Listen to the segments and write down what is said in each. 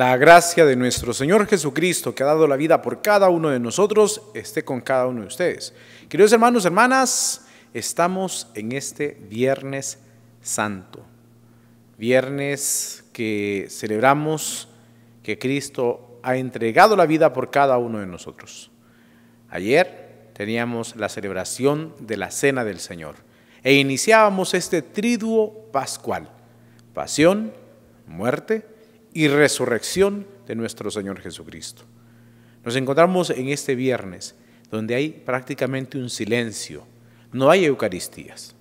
La gracia de nuestro Señor Jesucristo, que ha dado la vida por cada uno de nosotros, esté con cada uno de ustedes. Queridos hermanos, hermanas, estamos en este Viernes Santo. Viernes que celebramos que Cristo ha entregado la vida por cada uno de nosotros. Ayer teníamos la celebración de la Cena del Señor e iniciábamos este triduo pascual. Pasión, muerte y resurrección de nuestro Señor Jesucristo. Nos encontramos en este viernes donde hay prácticamente un silencio, no hay Eucaristías.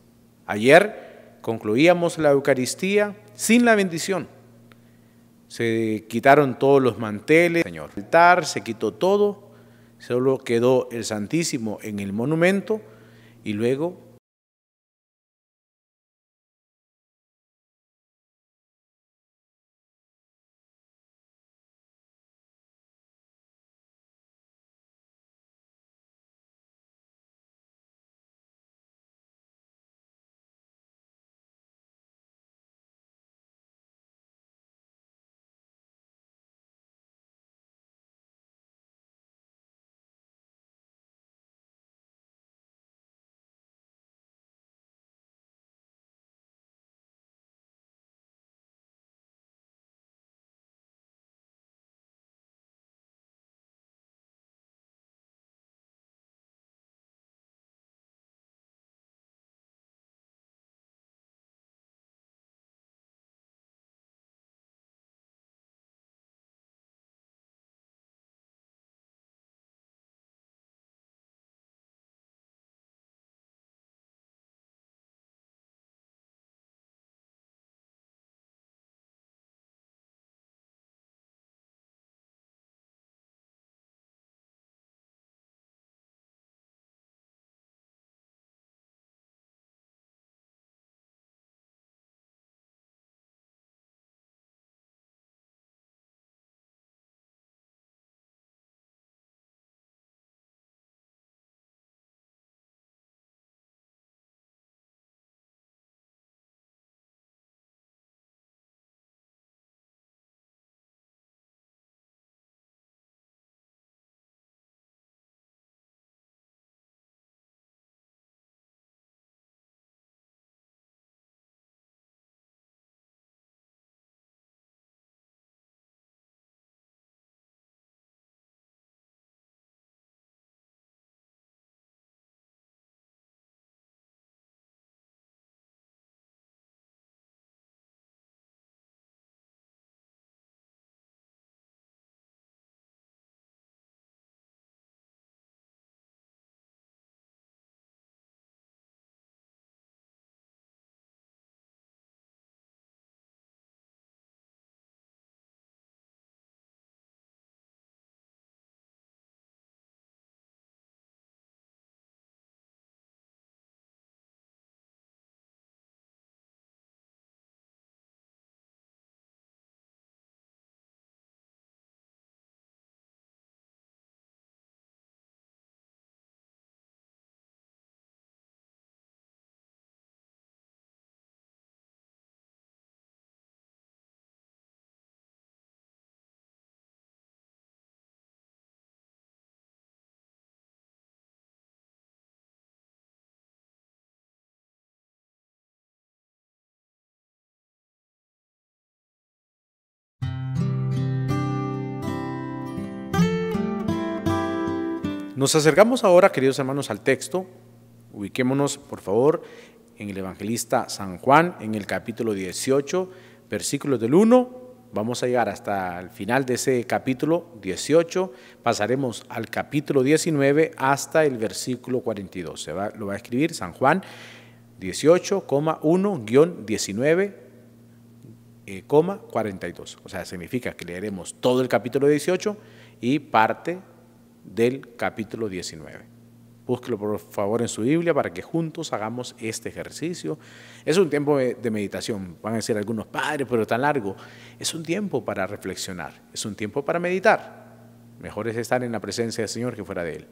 Ayer concluíamos la Eucaristía sin la bendición. Se quitaron todos los manteles, el altar, se quitó todo, solo quedó el Santísimo en el monumento y luego Nos acercamos ahora, queridos hermanos, al texto. Ubiquémonos, por favor, en el evangelista San Juan, en el capítulo 18, versículos del 1. Vamos a llegar hasta el final de ese capítulo 18. Pasaremos al capítulo 19 hasta el versículo 42. Se va, lo va a escribir San Juan 18,1-19. 42. Eh, o sea, significa que leeremos todo el capítulo 18 y parte del capítulo 19. Búsquelo por favor en su Biblia para que juntos hagamos este ejercicio. Es un tiempo de meditación, van a decir algunos padres, pero tan largo. Es un tiempo para reflexionar, es un tiempo para meditar. Mejor es estar en la presencia del Señor que fuera de Él.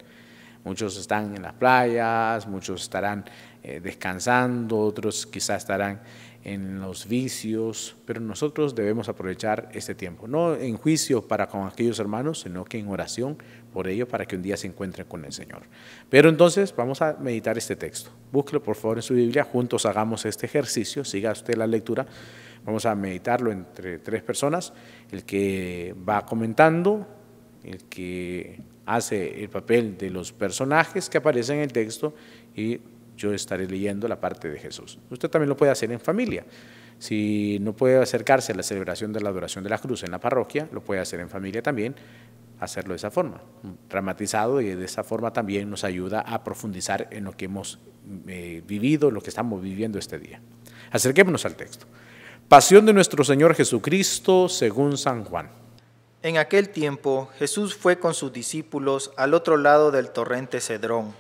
Muchos están en las playas, muchos estarán eh, descansando, otros quizás estarán en los vicios, pero nosotros debemos aprovechar este tiempo, no en juicio para con aquellos hermanos, sino que en oración por ellos para que un día se encuentren con el Señor. Pero entonces vamos a meditar este texto. Búsquelo por favor en su Biblia, juntos hagamos este ejercicio, siga usted la lectura. Vamos a meditarlo entre tres personas, el que va comentando, el que hace el papel de los personajes que aparecen en el texto y yo estaré leyendo la parte de Jesús. Usted también lo puede hacer en familia. Si no puede acercarse a la celebración de la adoración de la cruz en la parroquia, lo puede hacer en familia también, hacerlo de esa forma, dramatizado y de esa forma también nos ayuda a profundizar en lo que hemos eh, vivido, lo que estamos viviendo este día. Acerquémonos al texto. Pasión de nuestro Señor Jesucristo según San Juan. En aquel tiempo Jesús fue con sus discípulos al otro lado del torrente Cedrón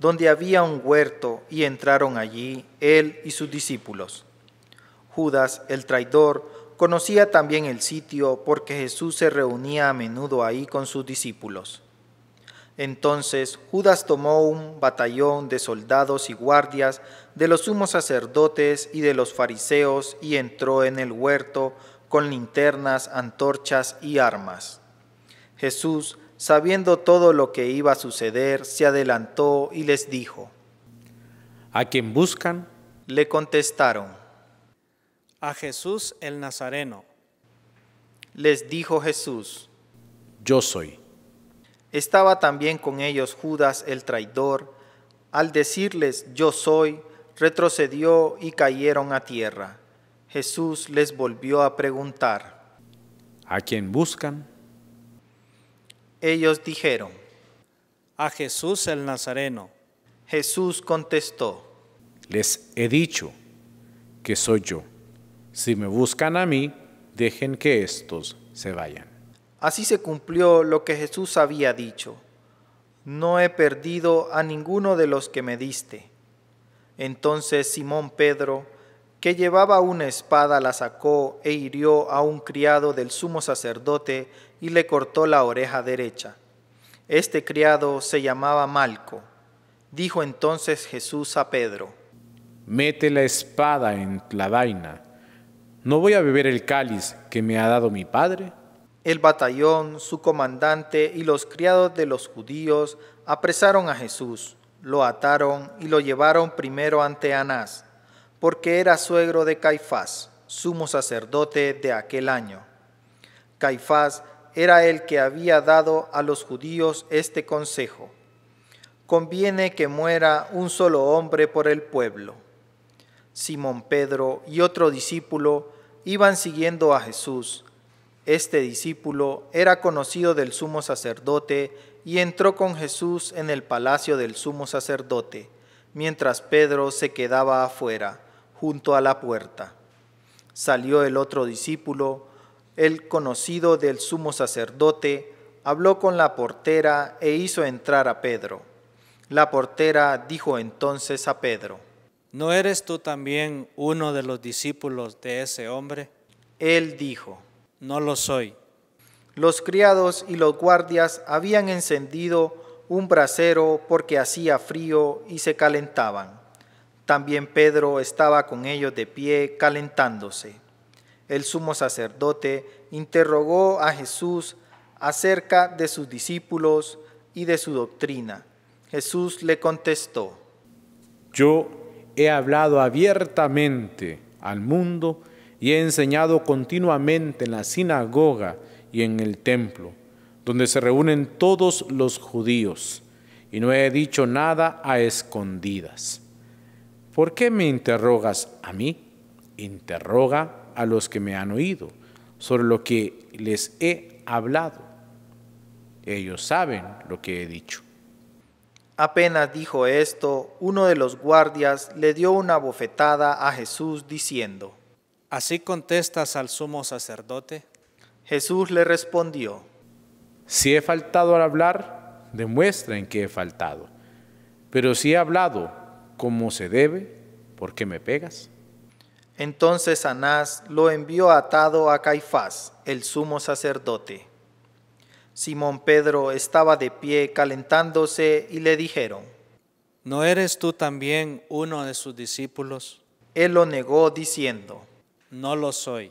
donde había un huerto, y entraron allí él y sus discípulos. Judas, el traidor, conocía también el sitio porque Jesús se reunía a menudo ahí con sus discípulos. Entonces Judas tomó un batallón de soldados y guardias de los sumos sacerdotes y de los fariseos y entró en el huerto con linternas, antorchas y armas. Jesús sabiendo todo lo que iba a suceder, se adelantó y les dijo, ¿A quién buscan? Le contestaron, a Jesús el Nazareno. Les dijo Jesús, yo soy. Estaba también con ellos Judas el traidor. Al decirles, yo soy, retrocedió y cayeron a tierra. Jesús les volvió a preguntar, ¿A quién buscan? Ellos dijeron, a Jesús el Nazareno. Jesús contestó, les he dicho que soy yo. Si me buscan a mí, dejen que estos se vayan. Así se cumplió lo que Jesús había dicho. No he perdido a ninguno de los que me diste. Entonces Simón Pedro, que llevaba una espada, la sacó e hirió a un criado del sumo sacerdote y le cortó la oreja derecha. Este criado se llamaba Malco. Dijo entonces Jesús a Pedro, Mete la espada en la vaina. ¿No voy a beber el cáliz que me ha dado mi padre? El batallón, su comandante y los criados de los judíos apresaron a Jesús, lo ataron y lo llevaron primero ante Anás, porque era suegro de Caifás, sumo sacerdote de aquel año. Caifás era el que había dado a los judíos este consejo. Conviene que muera un solo hombre por el pueblo. Simón Pedro y otro discípulo iban siguiendo a Jesús. Este discípulo era conocido del sumo sacerdote y entró con Jesús en el palacio del sumo sacerdote, mientras Pedro se quedaba afuera, junto a la puerta. Salió el otro discípulo, el conocido del sumo sacerdote, habló con la portera e hizo entrar a Pedro. La portera dijo entonces a Pedro, ¿no eres tú también uno de los discípulos de ese hombre? Él dijo, no lo soy. Los criados y los guardias habían encendido un brasero porque hacía frío y se calentaban. También Pedro estaba con ellos de pie calentándose el sumo sacerdote interrogó a Jesús acerca de sus discípulos y de su doctrina. Jesús le contestó, Yo he hablado abiertamente al mundo y he enseñado continuamente en la sinagoga y en el templo, donde se reúnen todos los judíos, y no he dicho nada a escondidas. ¿Por qué me interrogas a mí? Interroga a los que me han oído, sobre lo que les he hablado. Ellos saben lo que he dicho. Apenas dijo esto, uno de los guardias le dio una bofetada a Jesús diciendo, ¿Así contestas al sumo sacerdote? Jesús le respondió, Si he faltado al hablar, demuestren que he faltado. Pero si he hablado como se debe, ¿por qué me pegas? Entonces Anás lo envió atado a Caifás, el sumo sacerdote. Simón Pedro estaba de pie calentándose y le dijeron, ¿No eres tú también uno de sus discípulos? Él lo negó diciendo, No lo soy.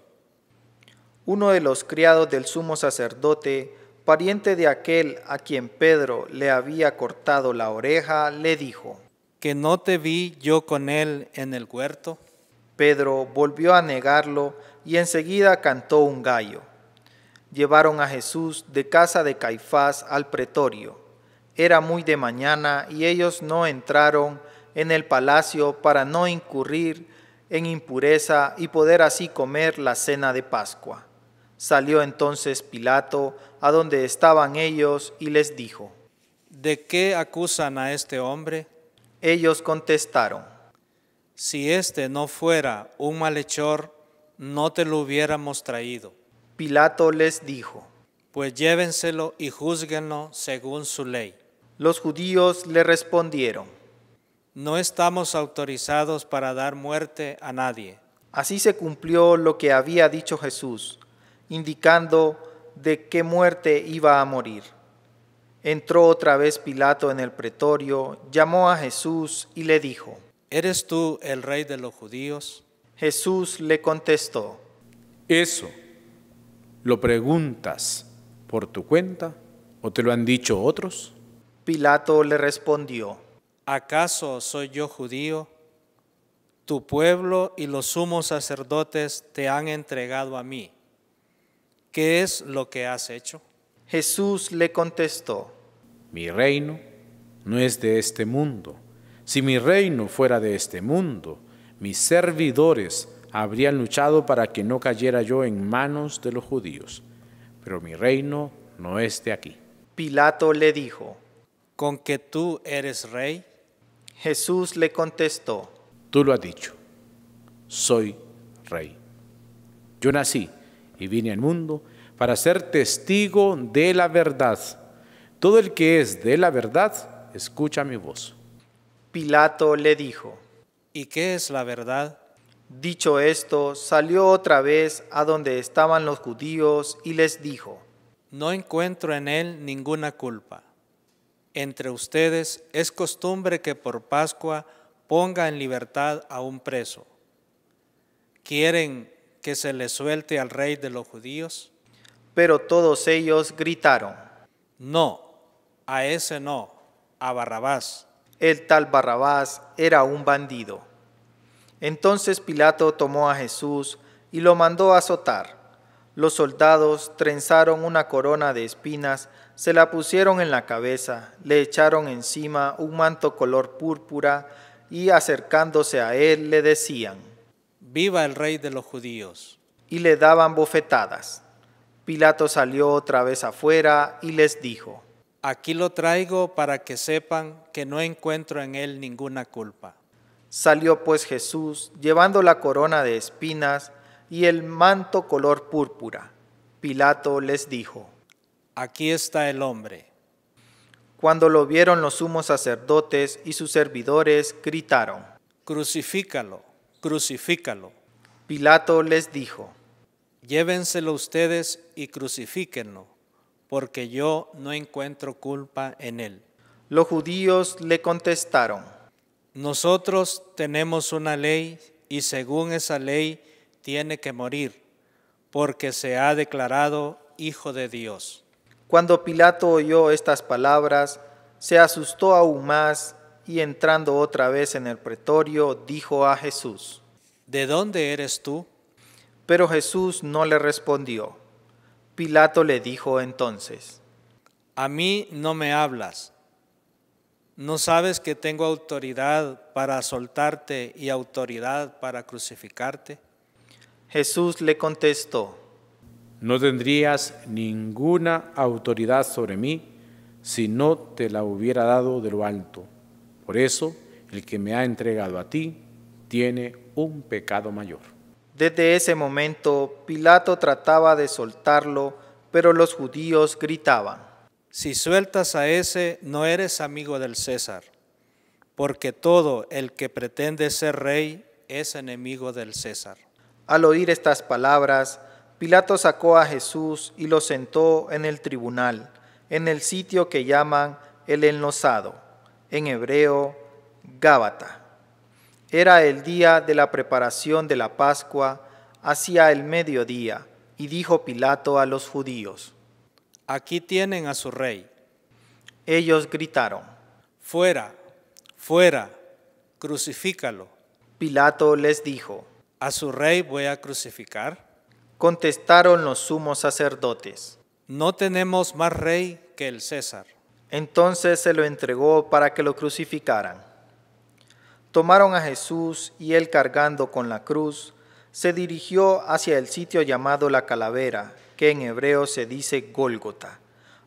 Uno de los criados del sumo sacerdote, pariente de aquel a quien Pedro le había cortado la oreja, le dijo, ¿Que no te vi yo con él en el huerto? Pedro volvió a negarlo y enseguida cantó un gallo. Llevaron a Jesús de casa de Caifás al pretorio. Era muy de mañana y ellos no entraron en el palacio para no incurrir en impureza y poder así comer la cena de Pascua. Salió entonces Pilato a donde estaban ellos y les dijo, ¿De qué acusan a este hombre? Ellos contestaron, si éste no fuera un malhechor, no te lo hubiéramos traído. Pilato les dijo, Pues llévenselo y juzguenlo según su ley. Los judíos le respondieron, No estamos autorizados para dar muerte a nadie. Así se cumplió lo que había dicho Jesús, indicando de qué muerte iba a morir. Entró otra vez Pilato en el pretorio, llamó a Jesús y le dijo, ¿eres tú el rey de los judíos? Jesús le contestó, ¿eso lo preguntas por tu cuenta o te lo han dicho otros? Pilato le respondió, ¿acaso soy yo judío? Tu pueblo y los sumos sacerdotes te han entregado a mí. ¿Qué es lo que has hecho? Jesús le contestó, Mi reino no es de este mundo. Si mi reino fuera de este mundo, mis servidores habrían luchado para que no cayera yo en manos de los judíos, pero mi reino no es de aquí. Pilato le dijo, ¿con que tú eres rey? Jesús le contestó, tú lo has dicho, soy rey. Yo nací y vine al mundo para ser testigo de la verdad. Todo el que es de la verdad, escucha mi voz. Pilato le dijo, ¿Y qué es la verdad? Dicho esto, salió otra vez a donde estaban los judíos y les dijo, No encuentro en él ninguna culpa. Entre ustedes es costumbre que por Pascua ponga en libertad a un preso. ¿Quieren que se le suelte al rey de los judíos? Pero todos ellos gritaron, No, a ese no, a Barrabás el tal Barrabás era un bandido. Entonces Pilato tomó a Jesús y lo mandó azotar. Los soldados trenzaron una corona de espinas, se la pusieron en la cabeza, le echaron encima un manto color púrpura y acercándose a él le decían, Viva el rey de los judíos. Y le daban bofetadas. Pilato salió otra vez afuera y les dijo, Aquí lo traigo para que sepan que no encuentro en él ninguna culpa. Salió pues Jesús llevando la corona de espinas y el manto color púrpura. Pilato les dijo, Aquí está el hombre. Cuando lo vieron los sumos sacerdotes y sus servidores, gritaron, Crucifícalo, crucifícalo. Pilato les dijo, Llévenselo ustedes y crucifíquenlo porque yo no encuentro culpa en él. Los judíos le contestaron, nosotros tenemos una ley y según esa ley tiene que morir, porque se ha declarado hijo de Dios. Cuando Pilato oyó estas palabras, se asustó aún más y entrando otra vez en el pretorio, dijo a Jesús, ¿De dónde eres tú? Pero Jesús no le respondió. Pilato le dijo entonces, A mí no me hablas. ¿No sabes que tengo autoridad para soltarte y autoridad para crucificarte? Jesús le contestó, No tendrías ninguna autoridad sobre mí si no te la hubiera dado de lo alto. Por eso, el que me ha entregado a ti tiene un pecado mayor. Desde ese momento Pilato trataba de soltarlo, pero los judíos gritaban, Si sueltas a ese, no eres amigo del César, porque todo el que pretende ser rey es enemigo del César. Al oír estas palabras, Pilato sacó a Jesús y lo sentó en el tribunal, en el sitio que llaman el enlosado, en hebreo, Gábata. Era el día de la preparación de la Pascua, hacia el mediodía, y dijo Pilato a los judíos, Aquí tienen a su rey. Ellos gritaron, Fuera, fuera, crucifícalo. Pilato les dijo, ¿A su rey voy a crucificar? Contestaron los sumos sacerdotes, No tenemos más rey que el César. Entonces se lo entregó para que lo crucificaran tomaron a Jesús y él cargando con la cruz, se dirigió hacia el sitio llamado la calavera, que en hebreo se dice Gólgota,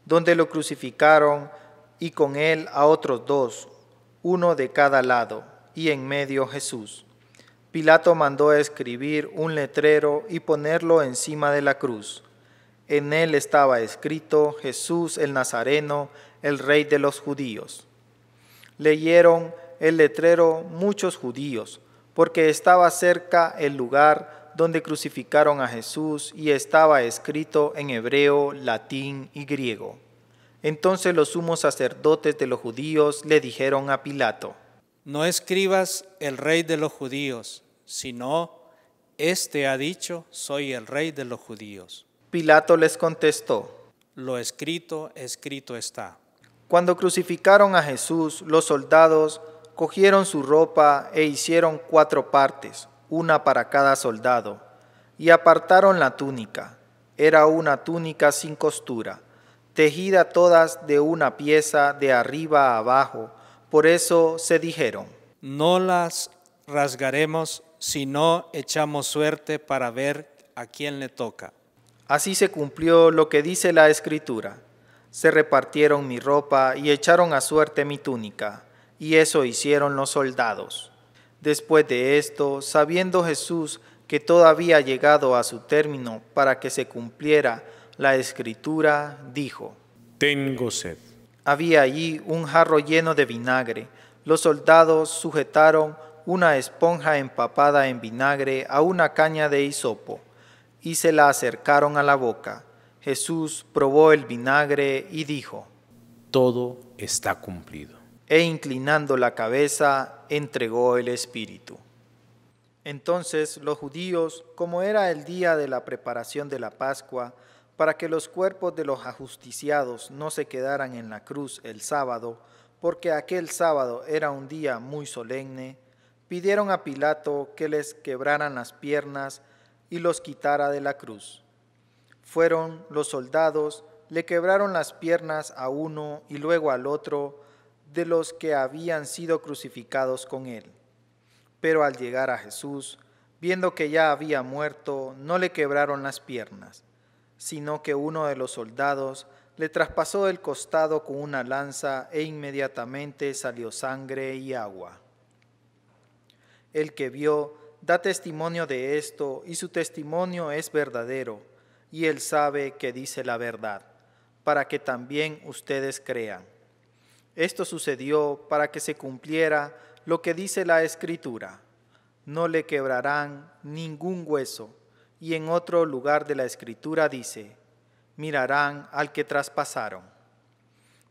donde lo crucificaron y con él a otros dos, uno de cada lado, y en medio Jesús. Pilato mandó escribir un letrero y ponerlo encima de la cruz. En él estaba escrito Jesús el Nazareno, el rey de los judíos. Leyeron el letrero muchos judíos, porque estaba cerca el lugar donde crucificaron a Jesús y estaba escrito en hebreo, latín y griego. Entonces los sumos sacerdotes de los judíos le dijeron a Pilato, No escribas el rey de los judíos, sino, Este ha dicho, soy el rey de los judíos. Pilato les contestó, Lo escrito, escrito está. Cuando crucificaron a Jesús, los soldados Cogieron su ropa e hicieron cuatro partes, una para cada soldado, y apartaron la túnica. Era una túnica sin costura, tejida todas de una pieza de arriba a abajo. Por eso se dijeron, no las rasgaremos si no echamos suerte para ver a quién le toca. Así se cumplió lo que dice la escritura. Se repartieron mi ropa y echaron a suerte mi túnica y eso hicieron los soldados. Después de esto, sabiendo Jesús que todavía había llegado a su término para que se cumpliera la escritura, dijo, Tengo sed. Había allí un jarro lleno de vinagre. Los soldados sujetaron una esponja empapada en vinagre a una caña de hisopo y se la acercaron a la boca. Jesús probó el vinagre y dijo, Todo está cumplido e inclinando la cabeza entregó el espíritu. Entonces los judíos, como era el día de la preparación de la Pascua, para que los cuerpos de los ajusticiados no se quedaran en la cruz el sábado, porque aquel sábado era un día muy solemne, pidieron a Pilato que les quebraran las piernas y los quitara de la cruz. Fueron los soldados, le quebraron las piernas a uno y luego al otro, de los que habían sido crucificados con él. Pero al llegar a Jesús, viendo que ya había muerto, no le quebraron las piernas, sino que uno de los soldados le traspasó el costado con una lanza e inmediatamente salió sangre y agua. El que vio da testimonio de esto y su testimonio es verdadero, y él sabe que dice la verdad, para que también ustedes crean. Esto sucedió para que se cumpliera lo que dice la escritura. No le quebrarán ningún hueso. Y en otro lugar de la escritura dice, mirarán al que traspasaron.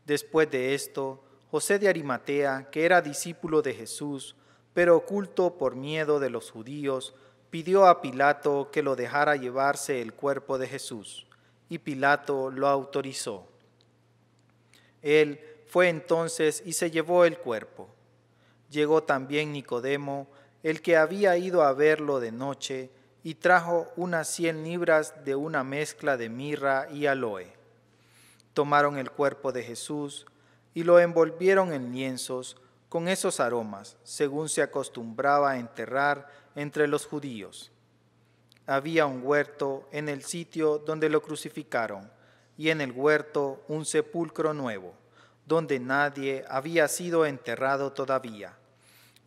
Después de esto, José de Arimatea, que era discípulo de Jesús, pero oculto por miedo de los judíos, pidió a Pilato que lo dejara llevarse el cuerpo de Jesús, y Pilato lo autorizó. Él fue entonces y se llevó el cuerpo. Llegó también Nicodemo, el que había ido a verlo de noche, y trajo unas cien libras de una mezcla de mirra y aloe. Tomaron el cuerpo de Jesús y lo envolvieron en lienzos con esos aromas, según se acostumbraba a enterrar entre los judíos. Había un huerto en el sitio donde lo crucificaron, y en el huerto un sepulcro nuevo donde nadie había sido enterrado todavía.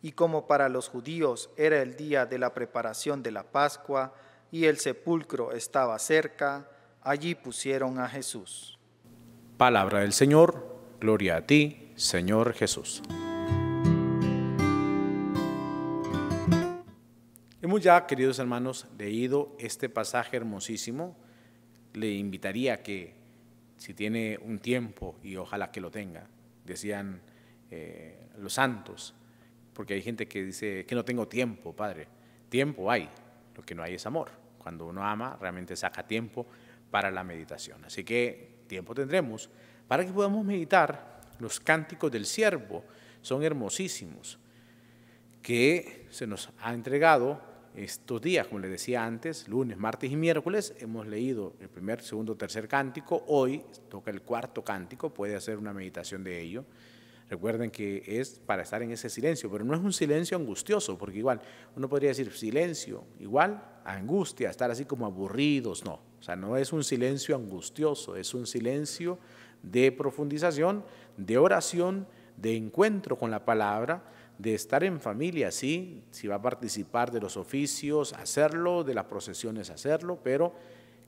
Y como para los judíos era el día de la preparación de la Pascua y el sepulcro estaba cerca, allí pusieron a Jesús. Palabra del Señor, gloria a ti, Señor Jesús. Hemos ya, queridos hermanos, leído este pasaje hermosísimo. Le invitaría a que si tiene un tiempo, y ojalá que lo tenga, decían eh, los santos, porque hay gente que dice que no tengo tiempo, Padre. Tiempo hay, lo que no hay es amor. Cuando uno ama, realmente saca tiempo para la meditación. Así que tiempo tendremos para que podamos meditar. Los cánticos del siervo son hermosísimos, que se nos ha entregado estos días, como les decía antes, lunes, martes y miércoles, hemos leído el primer, segundo, tercer cántico. Hoy toca el cuarto cántico, puede hacer una meditación de ello. Recuerden que es para estar en ese silencio, pero no es un silencio angustioso, porque igual uno podría decir silencio, igual angustia, estar así como aburridos, no. O sea, no es un silencio angustioso, es un silencio de profundización, de oración, de encuentro con la palabra, de estar en familia, sí, si va a participar de los oficios, hacerlo, de las procesiones, hacerlo, pero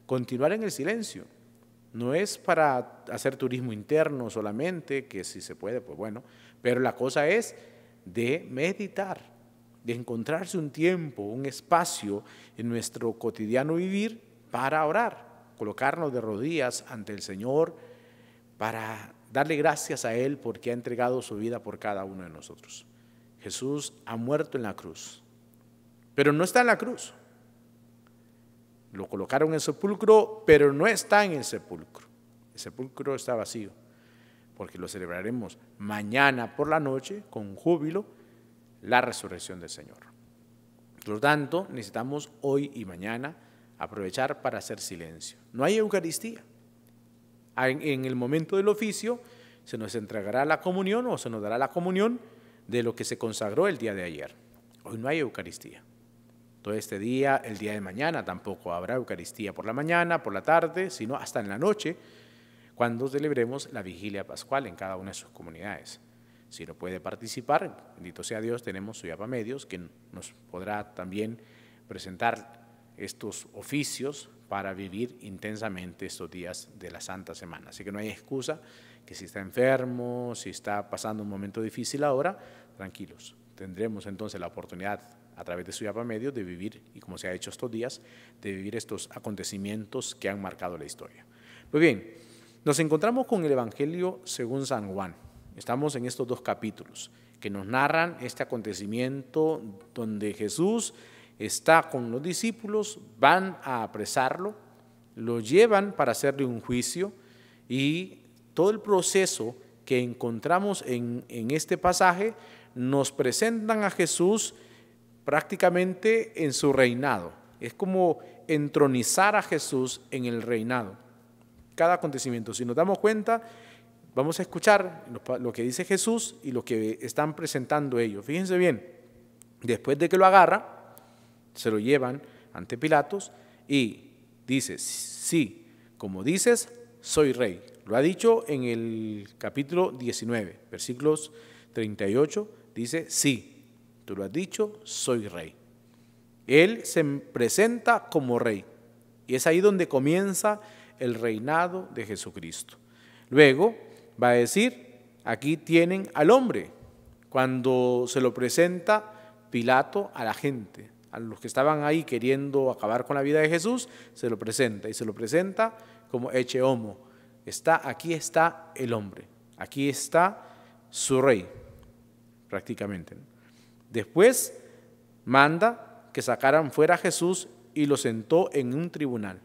continuar en el silencio. No es para hacer turismo interno solamente, que si se puede, pues bueno, pero la cosa es de meditar, de encontrarse un tiempo, un espacio en nuestro cotidiano vivir para orar, colocarnos de rodillas ante el Señor, para darle gracias a Él porque ha entregado su vida por cada uno de nosotros. Jesús ha muerto en la cruz, pero no está en la cruz. Lo colocaron en el sepulcro, pero no está en el sepulcro. El sepulcro está vacío, porque lo celebraremos mañana por la noche con júbilo la resurrección del Señor. Por lo tanto, necesitamos hoy y mañana aprovechar para hacer silencio. No hay Eucaristía. En, el momento del oficio se nos entregará la comunión o se nos dará la comunión de lo que se consagró el día de ayer. Hoy no hay Eucaristía. Todo este día, el día de mañana tampoco habrá Eucaristía por la mañana, por la tarde, sino hasta en la noche, cuando celebremos la vigilia pascual en cada una de sus comunidades. Si no puede participar, bendito sea Dios, tenemos yapa Medios, que nos podrá también presentar estos oficios para vivir intensamente estos días de la Santa Semana. Así que no hay excusa que si está enfermo, si está pasando un momento difícil ahora, tranquilos. Tendremos entonces la oportunidad a través de su Yapa Medio de vivir, y como se ha hecho estos días, de vivir estos acontecimientos que han marcado la historia. Pues bien, nos encontramos con el Evangelio según San Juan. Estamos en estos dos capítulos que nos narran este acontecimiento donde Jesús está con los discípulos, van a apresarlo, lo llevan para hacerle un juicio y todo el proceso que encontramos en, este pasaje nos presentan a Jesús prácticamente en su reinado. Es como entronizar a Jesús en el reinado. Cada acontecimiento, si nos damos cuenta, vamos a escuchar lo que dice Jesús y lo que están presentando ellos. Fíjense bien, después de que lo agarra, se lo llevan ante Pilatos y dice, sí, como dices, soy rey. Lo ha dicho en el capítulo 19, versículos 38, dice, sí, tú lo has dicho, soy rey. Él se presenta como rey. Y es ahí donde comienza el reinado de Jesucristo. Luego va a decir, aquí tienen al hombre, cuando se lo presenta Pilato a la gente, a los que estaban ahí queriendo acabar con la vida de Jesús, se lo presenta y se lo presenta como eche homo, Está, aquí está el hombre, aquí está su rey, prácticamente. Después manda que sacaran fuera a Jesús y lo sentó en un tribunal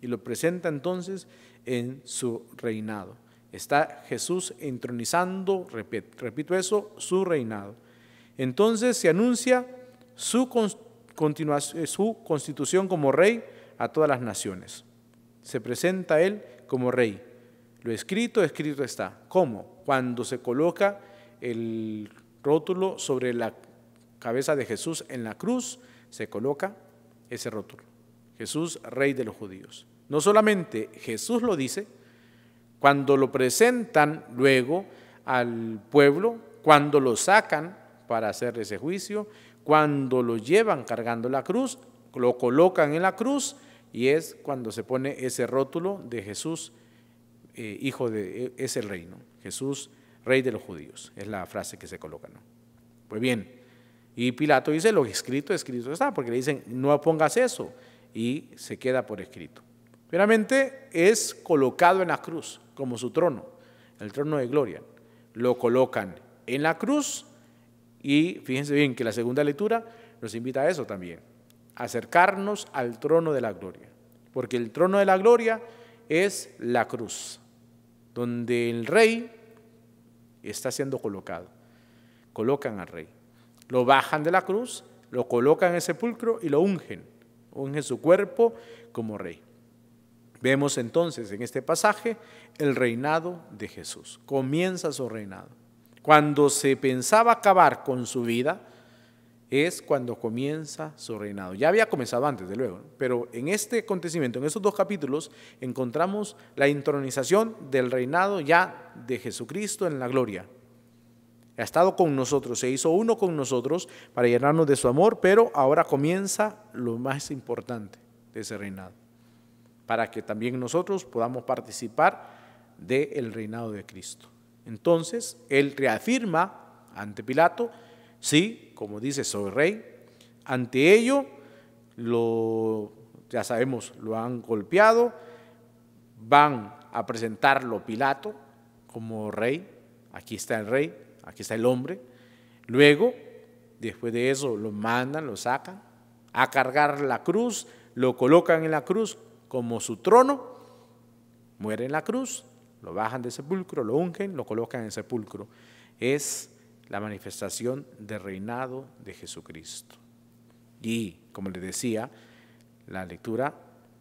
y lo presenta entonces en su reinado. Está Jesús entronizando, repito eso, su reinado. Entonces se anuncia su, eh, su constitución como rey a todas las naciones. Se presenta él como rey lo escrito, escrito está. ¿Cómo? Cuando se coloca el rótulo sobre la cabeza de Jesús en la cruz, se coloca ese rótulo. Jesús, rey de los judíos. No solamente Jesús lo dice, cuando lo presentan luego al pueblo, cuando lo sacan para hacer ese juicio, cuando lo llevan cargando la cruz, lo colocan en la cruz y es cuando se pone ese rótulo de Jesús eh, hijo de, e, es el reino, Jesús, rey de los judíos, es la frase que se coloca, ¿no? Pues bien, y Pilato dice, lo escrito, escrito está, porque le dicen, no pongas eso, y se queda por escrito. Finalmente es colocado en la cruz, como su trono, el trono de gloria. Lo colocan en la cruz y fíjense bien que la segunda lectura nos invita a eso también, acercarnos al trono de la gloria, porque el trono de la gloria es la cruz donde el rey está siendo colocado. Colocan al rey. Lo bajan de la cruz, lo colocan en el sepulcro y lo ungen. Ungen su cuerpo como rey. Vemos entonces en este pasaje el reinado de Jesús. Comienza su reinado. Cuando se pensaba acabar con su vida, es cuando comienza su reinado. Ya había comenzado antes, de luego, pero en este acontecimiento, en esos dos capítulos, encontramos la intronización del reinado ya de Jesucristo en la gloria. Ha estado con nosotros, se hizo uno con nosotros para llenarnos de su amor, pero ahora comienza lo más importante de ese reinado, para que también nosotros podamos participar del reinado de Cristo. Entonces, él reafirma ante Pilato, Sí, como dice, soy rey. Ante ello, lo, ya sabemos, lo han golpeado, van a presentarlo Pilato como rey, aquí está el rey, aquí está el hombre. Luego, después de eso, lo mandan, lo sacan a cargar la cruz, lo colocan en la cruz como su trono, muere en la cruz, lo bajan del sepulcro, lo ungen, lo colocan en el sepulcro. Es la manifestación del reinado de Jesucristo. Y, como les decía, la lectura,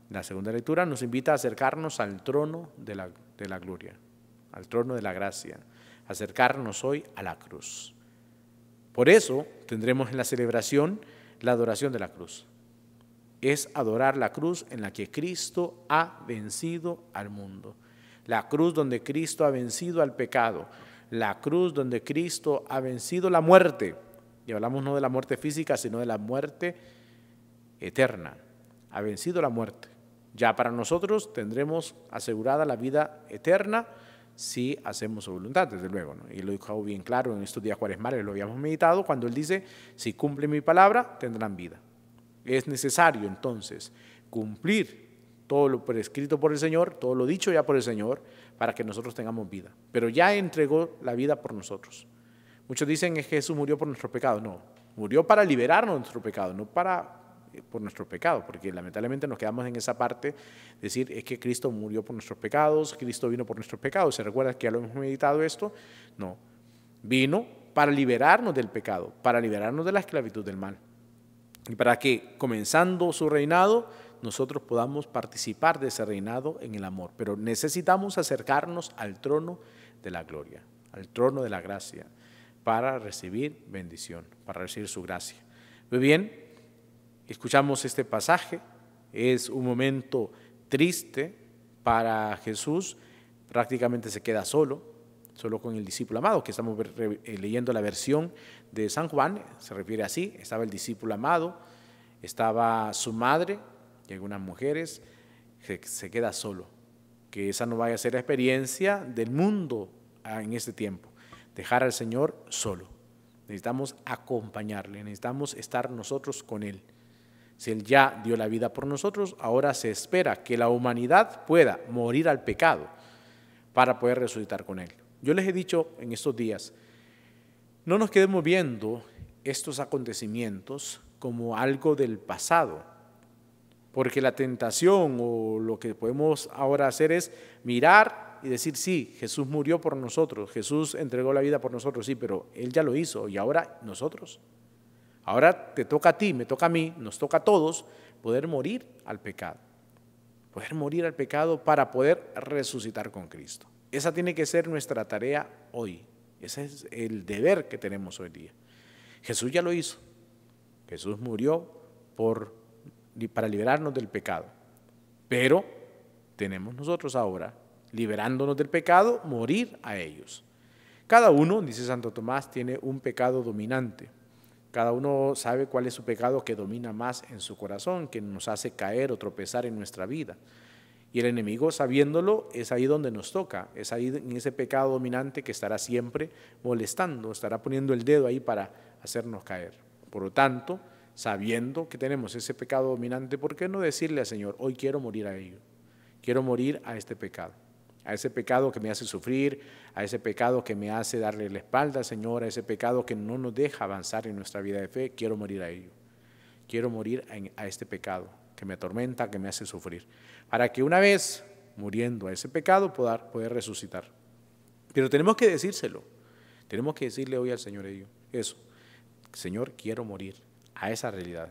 la segunda lectura nos invita a acercarnos al trono de la, de la gloria, al trono de la gracia, acercarnos hoy a la cruz. Por eso tendremos en la celebración la adoración de la cruz. Es adorar la cruz en la que Cristo ha vencido al mundo. La cruz donde Cristo ha vencido al pecado, la cruz donde Cristo ha vencido la muerte. Y hablamos no de la muerte física, sino de la muerte eterna. Ha vencido la muerte. Ya para nosotros tendremos asegurada la vida eterna si hacemos su voluntad, desde luego. Y lo dijo bien claro en estos días cuaresmales, lo habíamos meditado, cuando él dice, si cumplen mi palabra, tendrán vida. Es necesario entonces cumplir todo lo prescrito por el Señor, todo lo dicho ya por el Señor, para que nosotros tengamos vida. Pero ya entregó la vida por nosotros. Muchos dicen que Jesús murió por nuestro pecado. No, murió para liberarnos de nuestro pecado, no para eh, por nuestro pecado, porque lamentablemente nos quedamos en esa parte, decir es que Cristo murió por nuestros pecados, Cristo vino por nuestros pecados. ¿Se recuerda que ya lo hemos meditado esto? No, vino para liberarnos del pecado, para liberarnos de la esclavitud del mal, y para que comenzando su reinado, nosotros podamos participar de ese reinado en el amor. Pero necesitamos acercarnos al trono de la gloria, al trono de la gracia, para recibir bendición, para recibir su gracia. Muy bien, escuchamos este pasaje, es un momento triste para Jesús, prácticamente se queda solo, solo con el discípulo amado, que estamos eh, leyendo la versión de San Juan, se refiere así, estaba el discípulo amado, estaba su madre, y algunas mujeres, se, se queda solo. Que esa no vaya a ser la experiencia del mundo ah, en este tiempo. Dejar al Señor solo. Necesitamos acompañarle, necesitamos estar nosotros con Él. Si Él ya dio la vida por nosotros, ahora se espera que la humanidad pueda morir al pecado para poder resucitar con Él. Yo les he dicho en estos días, no nos quedemos viendo estos acontecimientos como algo del pasado, porque la tentación o lo que podemos ahora hacer es mirar y decir, sí, Jesús murió por nosotros, Jesús entregó la vida por nosotros, sí, pero Él ya lo hizo y ahora nosotros. Ahora te toca a ti, me toca a mí, nos toca a todos poder morir al pecado. Poder morir al pecado para poder resucitar con Cristo. Esa tiene que ser nuestra tarea hoy. Ese es el deber que tenemos hoy día. Jesús ya lo hizo. Jesús murió por para liberarnos del pecado. Pero tenemos nosotros ahora, liberándonos del pecado, morir a ellos. Cada uno, dice Santo Tomás, tiene un pecado dominante. Cada uno sabe cuál es su pecado que domina más en su corazón, que nos hace caer o tropezar en nuestra vida. Y el enemigo, sabiéndolo, es ahí donde nos toca, es ahí en ese pecado dominante que estará siempre molestando, estará poniendo el dedo ahí para hacernos caer. Por lo tanto, sabiendo que tenemos ese pecado dominante, ¿por qué no decirle al Señor, hoy quiero morir a ello? Quiero morir a este pecado, a ese pecado que me hace sufrir, a ese pecado que me hace darle la espalda al Señor, a ese pecado que no nos deja avanzar en nuestra vida de fe, quiero morir a ello. Quiero morir a este pecado que me atormenta, que me hace sufrir, para que una vez muriendo a ese pecado pueda poder resucitar. Pero tenemos que decírselo, tenemos que decirle hoy al Señor ello, eso, Señor, quiero morir a esa realidad.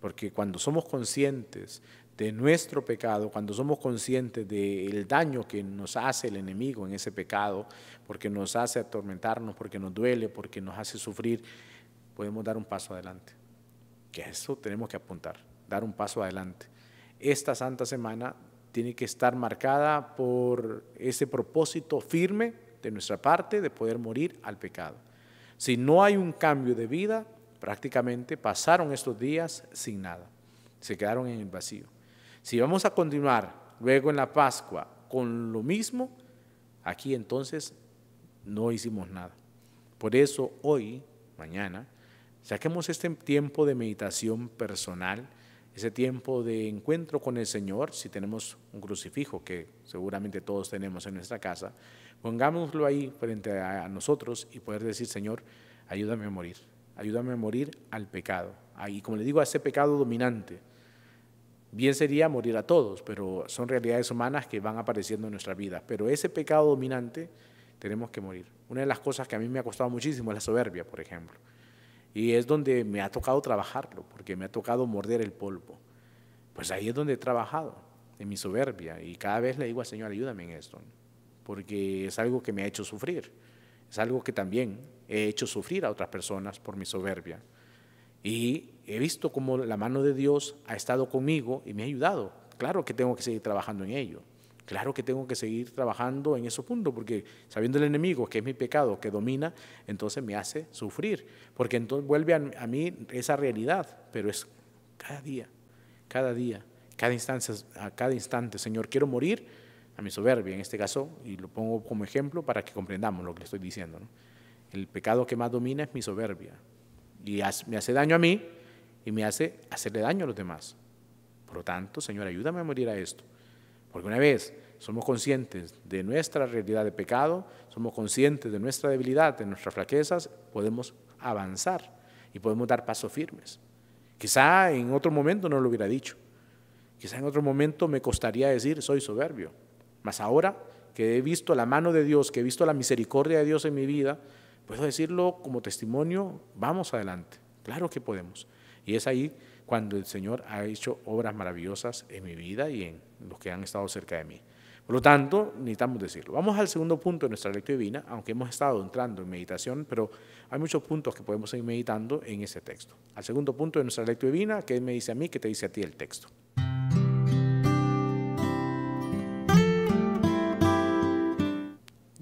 Porque cuando somos conscientes de nuestro pecado, cuando somos conscientes del daño que nos hace el enemigo en ese pecado, porque nos hace atormentarnos, porque nos duele, porque nos hace sufrir, podemos dar un paso adelante. Que a eso tenemos que apuntar, dar un paso adelante. Esta Santa Semana tiene que estar marcada por ese propósito firme de nuestra parte de poder morir al pecado. Si no hay un cambio de vida, prácticamente pasaron estos días sin nada, se quedaron en el vacío. Si vamos a continuar luego en la Pascua con lo mismo, aquí entonces no hicimos nada. Por eso hoy, mañana, saquemos este tiempo de meditación personal, ese tiempo de encuentro con el Señor, si tenemos un crucifijo que seguramente todos tenemos en nuestra casa, pongámoslo ahí frente a nosotros y poder decir, Señor, ayúdame a morir. Ayúdame a morir al pecado. Ah, y como le digo, a ese pecado dominante. Bien sería morir a todos, pero son realidades humanas que van apareciendo en nuestra vida. Pero ese pecado dominante tenemos que morir. Una de las cosas que a mí me ha costado muchísimo es la soberbia, por ejemplo. Y es donde me ha tocado trabajarlo, porque me ha tocado morder el polvo. Pues ahí es donde he trabajado, en mi soberbia. Y cada vez le digo al Señor, ayúdame en esto, porque es algo que me ha hecho sufrir. Es algo que también he hecho sufrir a otras personas por mi soberbia. Y he visto como la mano de Dios ha estado conmigo y me ha ayudado. Claro que tengo que seguir trabajando en ello. Claro que tengo que seguir trabajando en esos puntos, porque sabiendo el enemigo que es mi pecado, que domina, entonces me hace sufrir, porque entonces vuelve a, mí esa realidad, pero es cada día, cada día, cada instante, a cada instante, Señor, quiero morir a mi soberbia en este caso, y lo pongo como ejemplo para que comprendamos lo que le estoy diciendo. El pecado que más domina es mi soberbia y me hace daño a mí y me hace hacerle daño a los demás. Por lo tanto, Señor, ayúdame a morir a esto. Porque una vez somos conscientes de nuestra realidad de pecado, somos conscientes de nuestra debilidad, de nuestras fraquezas, podemos avanzar y podemos dar pasos firmes. Quizá en otro momento no lo hubiera dicho. Quizá en otro momento me costaría decir, soy soberbio. Mas ahora que he visto la mano de Dios, que he visto la misericordia de Dios en mi vida, puedo decirlo como testimonio, vamos adelante, claro que podemos. Y es ahí cuando el Señor ha hecho obras maravillosas en mi vida y en los que han estado cerca de mí. Por lo tanto, necesitamos decirlo. Vamos al segundo punto de nuestra lectura divina, aunque hemos estado entrando en meditación, pero hay muchos puntos que podemos ir meditando en ese texto. Al segundo punto de nuestra lectura divina, ¿qué me dice a mí, ¿Qué te dice a ti el texto.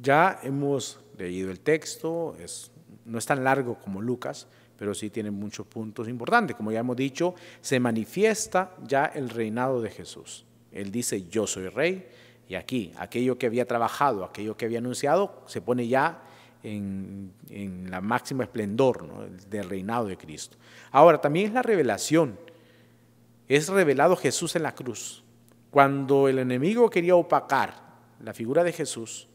Ya hemos leído el texto, no es tan largo como Lucas, pero sí tiene muchos puntos importantes. Como ya hemos dicho, se manifiesta ya el reinado de Jesús. Él dice, yo soy rey, y aquí, aquello que había trabajado, aquello que había anunciado, se pone ya en, la máxima esplendor del reinado de Cristo. Ahora, también es la revelación. Es revelado Jesús en la cruz. Cuando el enemigo quería opacar la figura de Jesús,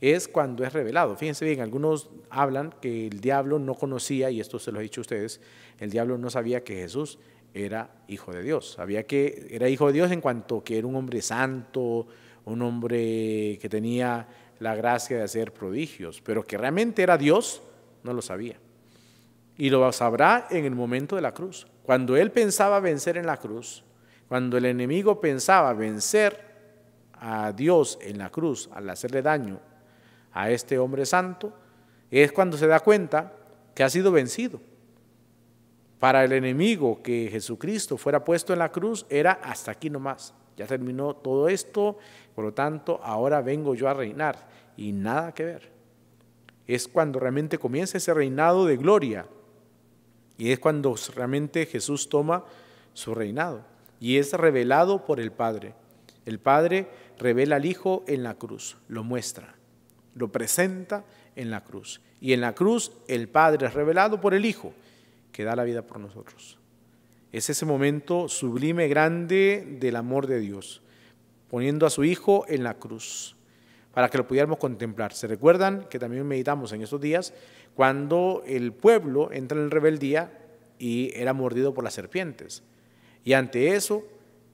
es cuando es revelado. Fíjense bien, algunos hablan que el diablo no conocía, y esto se lo he dicho a ustedes, el diablo no sabía que Jesús era hijo de Dios. Sabía que era hijo de Dios en cuanto que era un hombre santo, un hombre que tenía la gracia de hacer prodigios, pero que realmente era Dios, no lo sabía. Y lo sabrá en el momento de la cruz. Cuando él pensaba vencer en la cruz, cuando el enemigo pensaba vencer a Dios en la cruz al hacerle daño a este hombre santo, es cuando se da cuenta que ha sido vencido. Para el enemigo que Jesucristo fuera puesto en la cruz era hasta aquí nomás. Ya terminó todo esto, por lo tanto, ahora vengo yo a reinar y nada que ver. Es cuando realmente comienza ese reinado de gloria y es cuando realmente Jesús toma su reinado y es revelado por el Padre. El Padre revela al Hijo en la cruz, lo muestra lo presenta en la cruz. Y en la cruz el Padre es revelado por el Hijo, que da la vida por nosotros. Es ese momento sublime, grande del amor de Dios, poniendo a su Hijo en la cruz, para que lo pudiéramos contemplar. ¿Se recuerdan que también meditamos en esos días cuando el pueblo entra en rebeldía y era mordido por las serpientes? Y ante eso,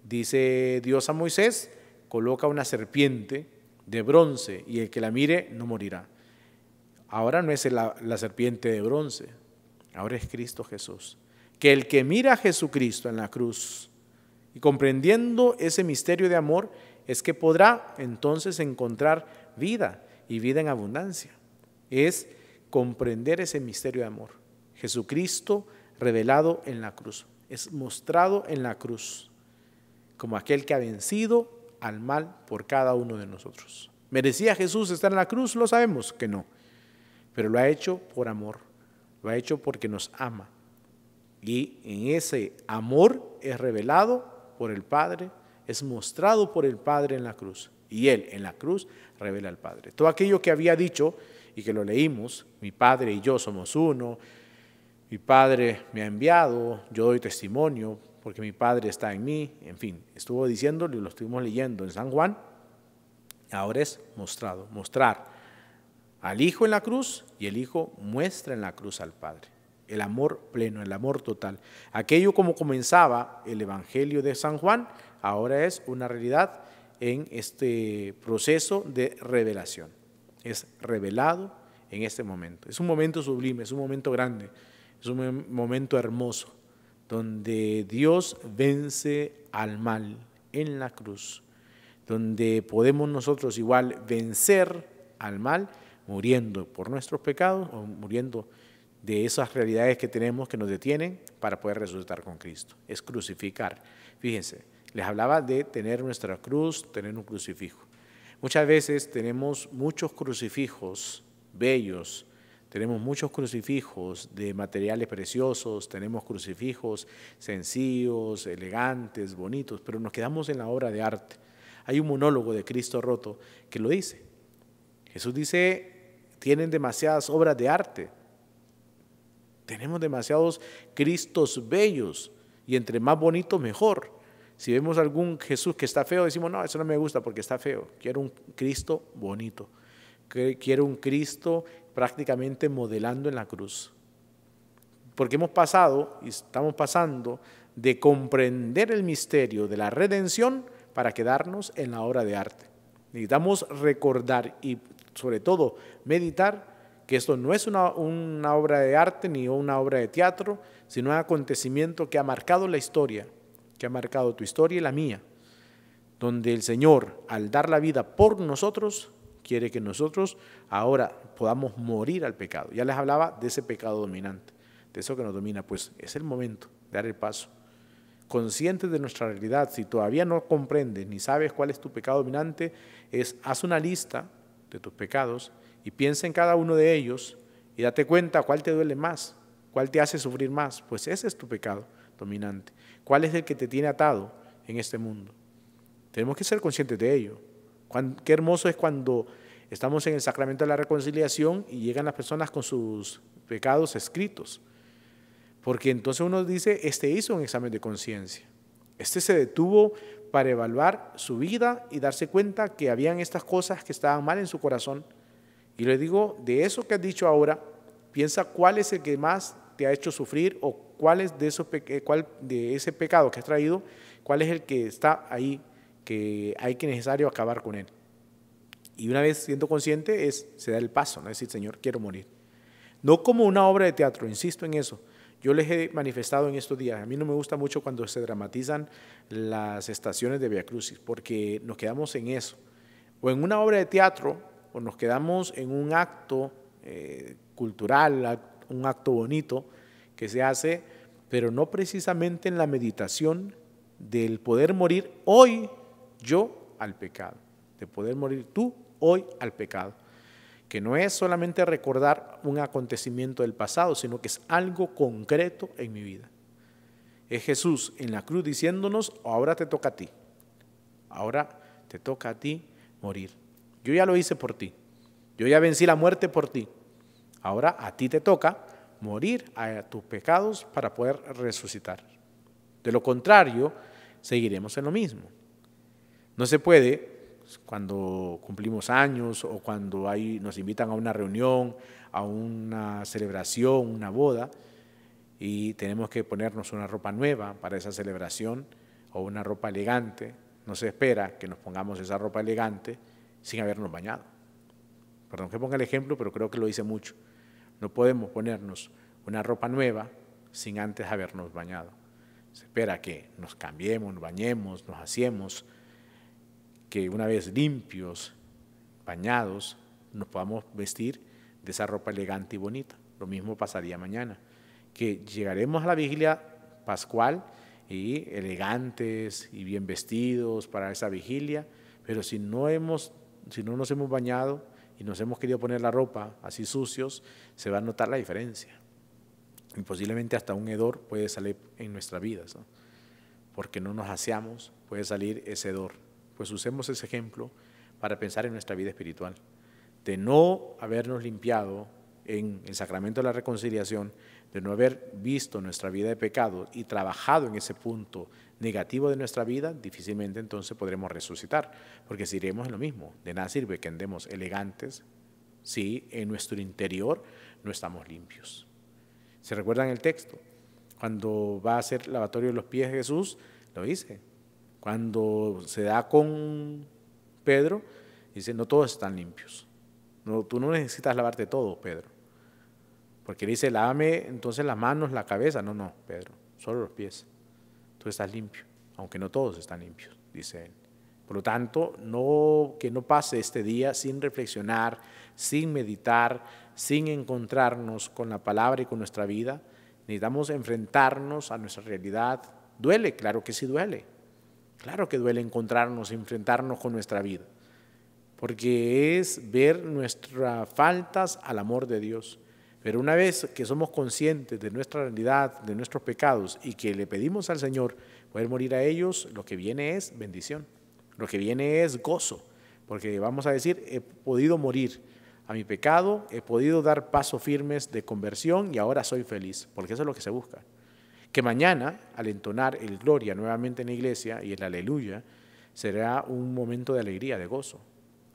dice Dios a Moisés, coloca una serpiente de bronce, y el que la mire no morirá. Ahora no es la, serpiente de bronce, ahora es Cristo Jesús. Que el que mira a Jesucristo en la cruz y comprendiendo ese misterio de amor, es que podrá entonces encontrar vida y vida en abundancia. Es comprender ese misterio de amor. Jesucristo revelado en la cruz, es mostrado en la cruz como aquel que ha vencido al mal por cada uno de nosotros. ¿Merecía Jesús estar en la cruz? Lo sabemos que no, pero lo ha hecho por amor, lo ha hecho porque nos ama. Y en ese amor es revelado por el Padre, es mostrado por el Padre en la cruz. Y Él en la cruz revela al Padre. Todo aquello que había dicho y que lo leímos, mi Padre y yo somos uno, mi Padre me ha enviado, yo doy testimonio, porque mi Padre está en mí, en fin, estuvo diciéndolo y lo estuvimos leyendo en San Juan, ahora es mostrado, mostrar al Hijo en la cruz y el Hijo muestra en la cruz al Padre, el amor pleno, el amor total. Aquello como comenzaba el Evangelio de San Juan, ahora es una realidad en este proceso de revelación. Es revelado en este momento. Es un momento sublime, es un momento grande, es un momento hermoso donde Dios vence al mal en la cruz, donde podemos nosotros igual vencer al mal muriendo por nuestros pecados o muriendo de esas realidades que tenemos que nos detienen para poder resucitar con Cristo. Es crucificar. Fíjense, les hablaba de tener nuestra cruz, tener un crucifijo. Muchas veces tenemos muchos crucifijos bellos, tenemos muchos crucifijos de materiales preciosos, tenemos crucifijos sencillos, elegantes, bonitos, pero nos quedamos en la obra de arte. Hay un monólogo de Cristo roto que lo dice. Jesús dice, tienen demasiadas obras de arte, tenemos demasiados Cristos bellos y entre más bonitos mejor. Si vemos algún Jesús que está feo, decimos, no, eso no me gusta porque está feo. Quiero un Cristo bonito. Quiero un Cristo prácticamente modelando en la cruz. Porque hemos pasado y estamos pasando de comprender el misterio de la redención para quedarnos en la obra de arte. Necesitamos recordar y sobre todo meditar que esto no es una, una obra de arte ni una obra de teatro, sino un acontecimiento que ha marcado la historia, que ha marcado tu historia y la mía, donde el Señor, al dar la vida por nosotros, quiere que nosotros ahora podamos morir al pecado. Ya les hablaba de ese pecado dominante, de eso que nos domina. Pues es el momento de dar el paso. Consciente de nuestra realidad, si todavía no comprendes ni sabes cuál es tu pecado dominante, es haz una lista de tus pecados y piensa en cada uno de ellos y date cuenta cuál te duele más, cuál te hace sufrir más. Pues ese es tu pecado dominante. ¿Cuál es el que te tiene atado en este mundo? Tenemos que ser conscientes de ello qué hermoso es cuando estamos en el sacramento de la reconciliación y llegan las personas con sus pecados escritos. Porque entonces uno dice, este hizo un examen de conciencia. Este se detuvo para evaluar su vida y darse cuenta que habían estas cosas que estaban mal en su corazón. Y le digo, de eso que has dicho ahora, piensa cuál es el que más te ha hecho sufrir o cuál es de cuál de ese pecado que has traído, cuál es el que está ahí que hay que necesario acabar con él. Y una vez siendo consciente es se da el paso, no es decir, Señor, quiero morir. No como una obra de teatro, insisto en eso. Yo les he manifestado en estos días, a mí no me gusta mucho cuando se dramatizan las estaciones de Via Crucis, porque nos quedamos en eso. O en una obra de teatro, o nos quedamos en un acto eh, cultural, un acto bonito que se hace, pero no precisamente en la meditación del poder morir hoy yo al pecado, de poder morir tú hoy al pecado, que no es solamente recordar un acontecimiento del pasado, sino que es algo concreto en mi vida. Es Jesús en la cruz diciéndonos, ahora te toca a ti, ahora te toca a ti morir. Yo ya lo hice por ti, yo ya vencí la muerte por ti, ahora a ti te toca morir a tus pecados para poder resucitar. De lo contrario, seguiremos en lo mismo. No se puede cuando cumplimos años o cuando hay, nos invitan a una reunión, a una celebración, una boda, y tenemos que ponernos una ropa nueva para esa celebración o una ropa elegante. No se espera que nos pongamos esa ropa elegante sin habernos bañado. Perdón que ponga el ejemplo, pero creo que lo dice mucho. No podemos ponernos una ropa nueva sin antes habernos bañado. Se espera que nos cambiemos, nos bañemos, nos hacemos que una vez limpios, bañados, nos podamos vestir de esa ropa elegante y bonita. Lo mismo pasaría mañana, que llegaremos a la vigilia pascual y elegantes y bien vestidos para esa vigilia, pero si no hemos si no nos hemos bañado y nos hemos querido poner la ropa así sucios, se va a notar la diferencia. Y posiblemente hasta un hedor puede salir en nuestras vidas, porque no nos aseamos, puede salir ese hedor. Pues usemos ese ejemplo para pensar en nuestra vida espiritual, de no habernos limpiado en el sacramento de la reconciliación, de no haber visto nuestra vida de pecado y trabajado en ese punto negativo de nuestra vida, difícilmente entonces podremos resucitar, porque iremos en lo mismo. De nada sirve que andemos elegantes si en nuestro interior no estamos limpios. ¿Se recuerdan el texto? Cuando va a hacer lavatorio de los pies Jesús, lo dice, cuando se da con Pedro, dice, no todos están limpios. No, tú no necesitas lavarte todo, Pedro. Porque dice, lávame entonces las manos, la cabeza. No, no, Pedro, solo los pies. Tú estás limpio, aunque no todos están limpios, dice él. Por lo tanto, no, que no pase este día sin reflexionar, sin meditar, sin encontrarnos con la palabra y con nuestra vida. Necesitamos enfrentarnos a nuestra realidad. Duele, claro que sí duele. Claro que duele encontrarnos, enfrentarnos con nuestra vida, porque es ver nuestras faltas al amor de Dios. Pero una vez que somos conscientes de nuestra realidad, de nuestros pecados y que le pedimos al Señor poder morir a ellos, lo que viene es bendición, lo que viene es gozo, porque vamos a decir, he podido morir a mi pecado, he podido dar pasos firmes de conversión y ahora soy feliz, porque eso es lo que se busca que mañana, al entonar el Gloria nuevamente en la iglesia y el Aleluya, será un momento de alegría, de gozo.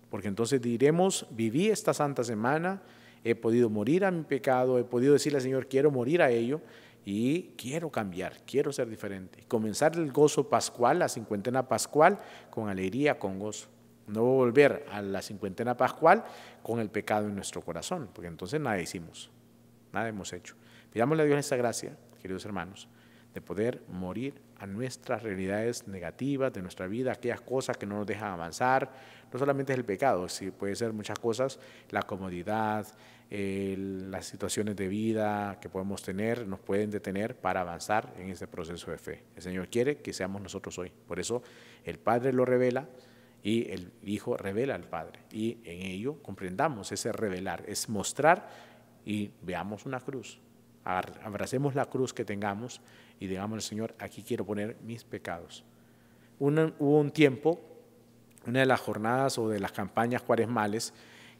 Porque entonces diremos, viví esta santa semana, he podido morir a mi pecado, he podido decirle al Señor, quiero morir a ello y quiero cambiar, quiero ser diferente. Comenzar el gozo pascual, la cincuentena pascual, con alegría, con gozo. No volver a la cincuentena pascual con el pecado en nuestro corazón, porque entonces nada hicimos, nada hemos hecho. Pidámosle a Dios esa gracia queridos hermanos, de poder morir a nuestras realidades negativas de nuestra vida, aquellas cosas que no nos dejan avanzar. No solamente es el pecado, si puede ser muchas cosas, la comodidad, las situaciones de vida que podemos tener, nos pueden detener para avanzar en ese proceso de fe. El Señor quiere que seamos nosotros hoy. Por eso el Padre lo revela y el Hijo revela al Padre. Y en ello comprendamos ese revelar, es mostrar y veamos una cruz, Abracemos la cruz que tengamos y digamos, al Señor, aquí quiero poner mis pecados. hubo un tiempo, una de las jornadas o de las campañas cuaresmales,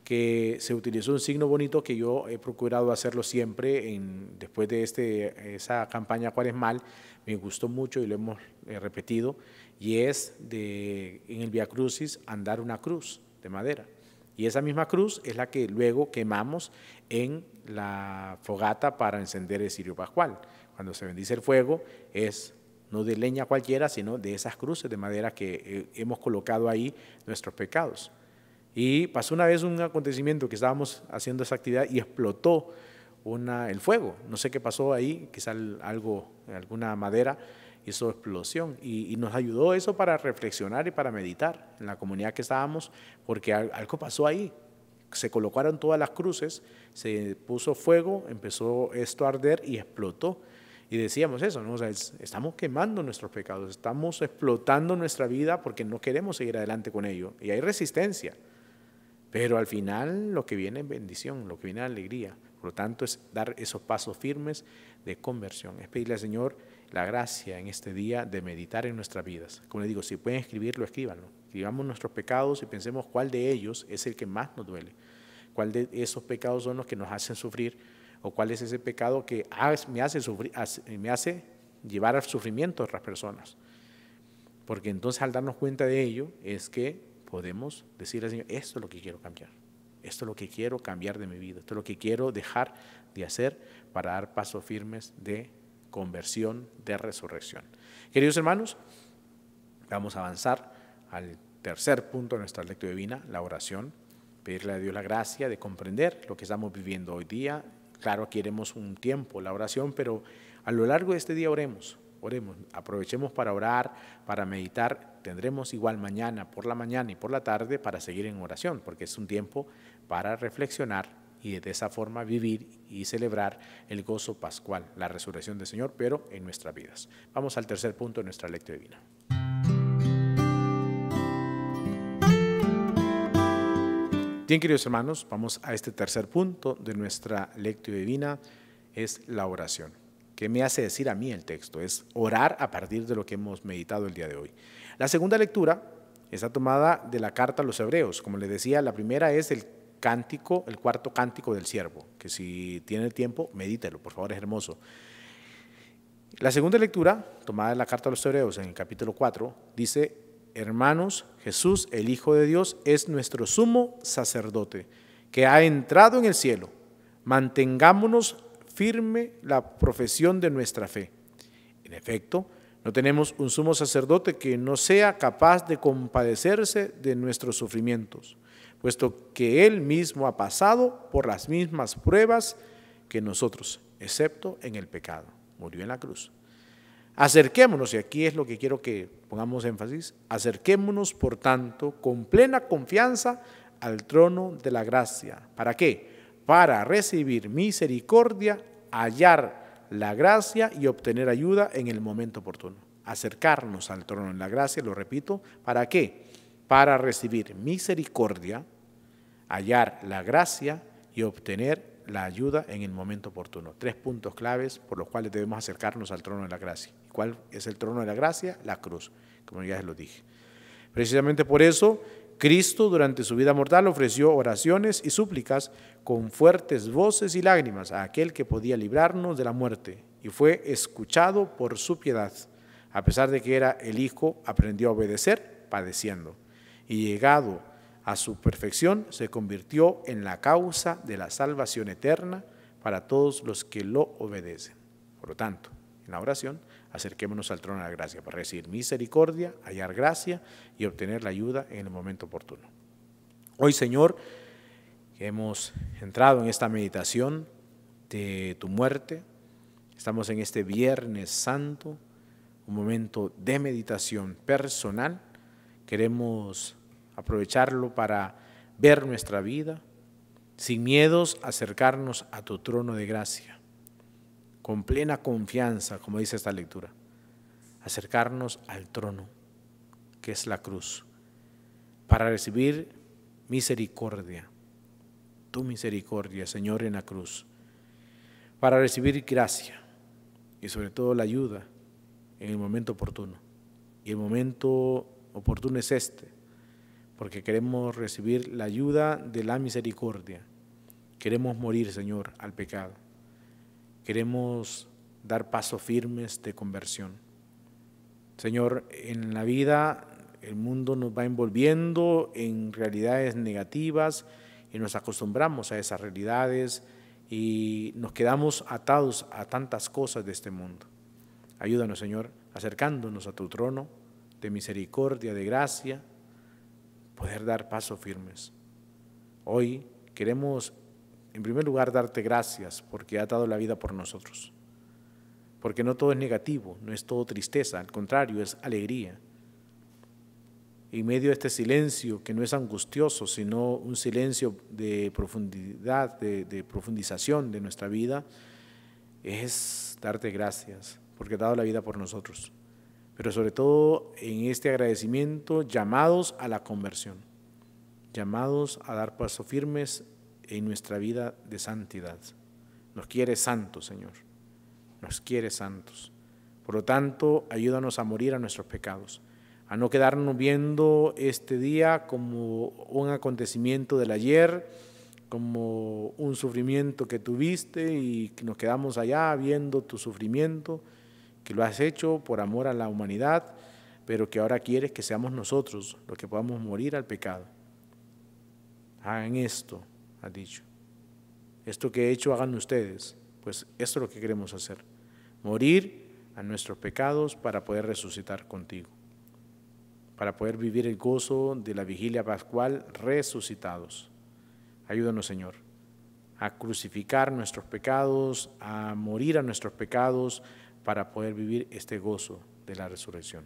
que se utilizó un signo bonito que yo he procurado hacerlo siempre después de este, esa campaña cuaresmal, me gustó mucho y lo hemos eh, repetido, y es de, en el Via Crucis andar una cruz de madera. Y esa misma cruz es la que luego quemamos en la fogata para encender el cirio pascual. Cuando se bendice el fuego es no de leña cualquiera, sino de esas cruces de madera que eh, hemos colocado ahí nuestros pecados. Y pasó una vez un acontecimiento que estábamos haciendo esa actividad y explotó el fuego. No sé qué pasó ahí, quizá algo, alguna madera hizo explosión. Y, nos ayudó eso para reflexionar y para meditar en la comunidad que estábamos, porque algo pasó ahí. Se colocaron todas las cruces, se puso fuego, empezó esto a arder y explotó. Y decíamos eso, estamos quemando nuestros pecados, estamos explotando nuestra vida porque no queremos seguir adelante con ello. Y hay resistencia. Pero al final lo que viene es bendición, lo que viene es alegría. Por lo tanto, es dar esos pasos firmes de conversión. Es pedirle al Señor la gracia en este día de meditar en nuestras vidas. Como les digo, si pueden escribirlo, escríbanlo. Escribamos nuestros pecados y pensemos cuál de ellos es el que más nos duele, cuál de esos pecados son los que nos hacen sufrir o cuál es ese pecado que me hace, me hace llevar al sufrimiento a otras personas. Porque entonces al darnos cuenta de ello es que podemos decir al Señor, esto es lo que quiero cambiar, esto es lo que quiero cambiar de mi vida, esto es lo que quiero dejar de hacer para dar pasos firmes de conversión de resurrección. Queridos hermanos, vamos a avanzar al tercer punto de nuestra lectura divina, la oración. Pedirle a Dios la gracia de comprender lo que estamos viviendo hoy día. Claro, queremos un tiempo la oración, pero a lo largo de este día oremos, oremos, aprovechemos para orar, para meditar. Tendremos igual mañana, por la mañana y por la tarde para seguir en oración, porque es un tiempo para reflexionar y de esa forma vivir y celebrar el gozo pascual, la resurrección del Señor, pero en nuestras vidas. Vamos al tercer punto de nuestra lectura divina. Bien, queridos hermanos, vamos a este tercer punto de nuestra lectura divina, es la oración. ¿Qué me hace decir a mí el texto? Es orar a partir de lo que hemos meditado el día de hoy. La segunda lectura está tomada de la carta a los hebreos. Como les decía, la primera es el cántico, el cuarto cántico del siervo, que si tiene el tiempo, medítelo, por favor, es hermoso. La segunda lectura, tomada de la carta a los hebreos en el capítulo 4, dice, hermanos, Jesús, el Hijo de Dios, es nuestro sumo sacerdote, que ha entrado en el cielo. Mantengámonos firme la profesión de nuestra fe. En efecto, no tenemos un sumo sacerdote que no sea capaz de compadecerse de nuestros sufrimientos puesto que Él mismo ha pasado por las mismas pruebas que nosotros, excepto en el pecado. Murió en la cruz. Acerquémonos, y aquí es lo que quiero que pongamos énfasis, acerquémonos por tanto con plena confianza al trono de la gracia. ¿Para qué? Para recibir misericordia, hallar la gracia y obtener ayuda en el momento oportuno. Acercarnos al trono de la gracia, lo repito, ¿para qué? para recibir misericordia, hallar la gracia y obtener la ayuda en el momento oportuno. Tres puntos claves por los cuales debemos acercarnos al trono de la gracia. ¿Cuál es el trono de la gracia? La cruz, como ya se lo dije. Precisamente por eso, Cristo durante su vida mortal ofreció oraciones y súplicas con fuertes voces y lágrimas a aquel que podía librarnos de la muerte y fue escuchado por su piedad. A pesar de que era el Hijo, aprendió a obedecer padeciendo y llegado a su perfección, se convirtió en la causa de la salvación eterna para todos los que lo obedecen. Por lo tanto, en la oración, acerquémonos al trono de la gracia para recibir misericordia, hallar gracia y obtener la ayuda en el momento oportuno. Hoy, Señor, hemos entrado en esta meditación de tu muerte, estamos en este Viernes Santo, un momento de meditación personal. Queremos aprovecharlo para ver nuestra vida, sin miedos acercarnos a tu trono de gracia, con plena confianza, como dice esta lectura, acercarnos al trono, que es la cruz, para recibir misericordia, tu misericordia, Señor, en la cruz, para recibir gracia y sobre todo la ayuda en el momento oportuno. Y el momento oportuno es este, porque queremos recibir la ayuda de la misericordia. Queremos morir, Señor, al pecado. Queremos dar pasos firmes de conversión. Señor, en la vida el mundo nos va envolviendo en realidades negativas y nos acostumbramos a esas realidades y nos quedamos atados a tantas cosas de este mundo. Ayúdanos, Señor, acercándonos a tu trono de misericordia, de gracia, poder dar pasos firmes. Hoy queremos, en primer lugar, darte gracias porque ha dado la vida por nosotros. Porque no todo es negativo, no es todo tristeza, al contrario, es alegría. Y medio de este silencio, que no es angustioso, sino un silencio de profundidad, de, profundización de nuestra vida, es darte gracias porque ha dado la vida por nosotros pero sobre todo en este agradecimiento, llamados a la conversión, llamados a dar pasos firmes en nuestra vida de santidad. Nos quiere santos, Señor, nos quiere santos. Por lo tanto, ayúdanos a morir a nuestros pecados, a no quedarnos viendo este día como un acontecimiento del ayer, como un sufrimiento que tuviste y que nos quedamos allá viendo tu sufrimiento que lo has hecho por amor a la humanidad, pero que ahora quieres que seamos nosotros los que podamos morir al pecado. Hagan esto, ha dicho. Esto que he hecho, hagan ustedes. Pues esto es lo que queremos hacer. Morir a nuestros pecados para poder resucitar contigo. Para poder vivir el gozo de la vigilia pascual resucitados. Ayúdanos, Señor, a crucificar nuestros pecados, a morir a nuestros pecados, para poder vivir este gozo de la resurrección.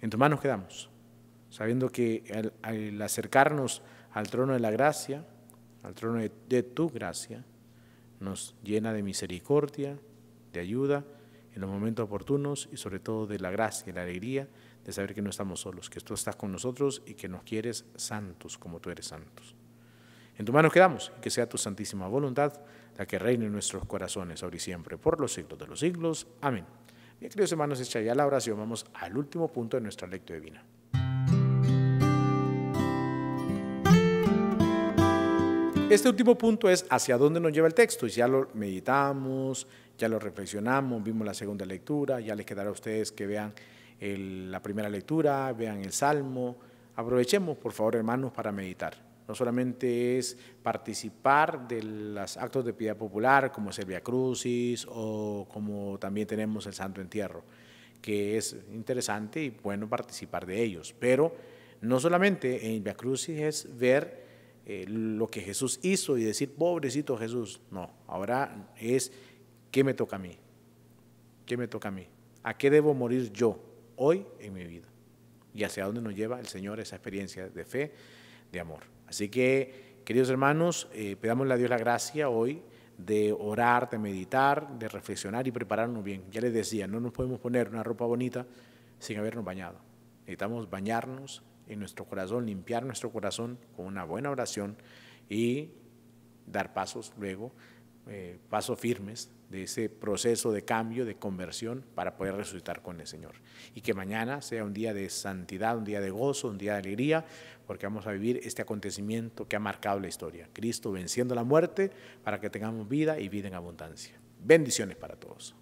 En tus manos quedamos, sabiendo que al, acercarnos al trono de la gracia, al trono de, tu gracia, nos llena de misericordia, de ayuda en los momentos oportunos y sobre todo de la gracia y la alegría de saber que no estamos solos, que tú estás con nosotros y que nos quieres santos como tú eres santos. En tu mano quedamos, que sea tu santísima voluntad la que reine en nuestros corazones ahora y siempre, por los siglos de los siglos. Amén. Bien, queridos hermanos, hecha ya la oración, vamos al último punto de nuestra lectura divina. Este último punto es hacia dónde nos lleva el texto. ya lo meditamos, ya lo reflexionamos, vimos la segunda lectura, ya les quedará a ustedes que vean la primera lectura, vean el Salmo. Aprovechemos, por favor, hermanos, para meditar no solamente es participar de los actos de piedad popular como es el Via Crucis o como también tenemos el Santo Entierro, que es interesante y bueno participar de ellos, pero no solamente en Crucis es ver eh, lo que Jesús hizo y decir, pobrecito Jesús, no, ahora es, ¿qué me toca a mí? ¿Qué me toca a mí? ¿A qué debo morir yo hoy en mi vida? Y hacia dónde nos lleva el Señor esa experiencia de fe, de amor. Así que, queridos hermanos, eh, a Dios la gracia hoy de orar, de meditar, de reflexionar y prepararnos bien. Ya les decía, no nos podemos poner una ropa bonita sin habernos bañado. Necesitamos bañarnos en nuestro corazón, limpiar nuestro corazón con una buena oración y dar pasos luego, eh, pasos firmes de ese proceso de cambio, de conversión, para poder resucitar con el Señor. Y que mañana sea un día de santidad, un día de gozo, un día de alegría, porque vamos a vivir este acontecimiento que ha marcado la historia. Cristo venciendo la muerte para que tengamos vida y vida en abundancia. Bendiciones para todos.